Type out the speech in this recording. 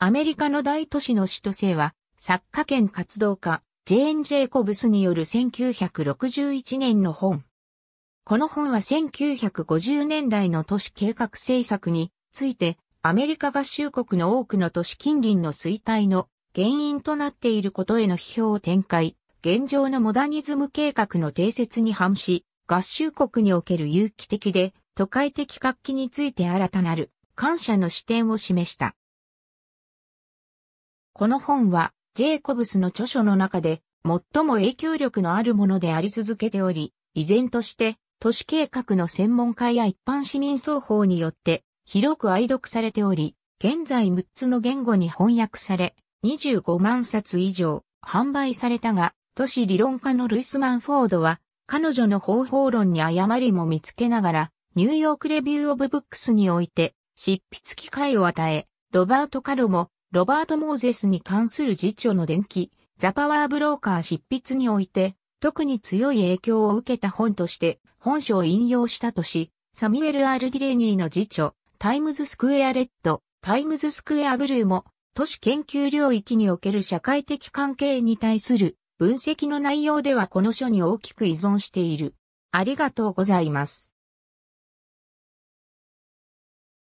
アメリカの大都市の首都性は、作家兼活動家、ジェーン・ジェイコブスによる1961年の本。この本は1950年代の都市計画政策について、アメリカ合衆国の多くの都市近隣の衰退の原因となっていることへの批評を展開、現状のモダニズム計画の定説に反し、合衆国における有機的で都会的活気について新たなる感謝の視点を示した。この本は、ジェイコブスの著書の中で、最も影響力のあるものであり続けており、依然として、都市計画の専門家や一般市民双方によって、広く愛読されており、現在6つの言語に翻訳され、25万冊以上販売されたが、都市理論家のルイス・マンフォードは、彼女の方法論に誤りも見つけながら、ニューヨークレビュー・オブ・ブックスにおいて、執筆機会を与え、ロバート・カロもロバート・モーゼスに関する辞書の伝記、ザ・パワー・ブローカー執筆において、特に強い影響を受けた本として、本書を引用したとし、サミュエル・アール・ディレニーの辞書、タイムズ・スクエア・レッド、タイムズ・スクエア・ブルーも、都市研究領域における社会的関係に対する分析の内容ではこの書に大きく依存している。ありがとうございます。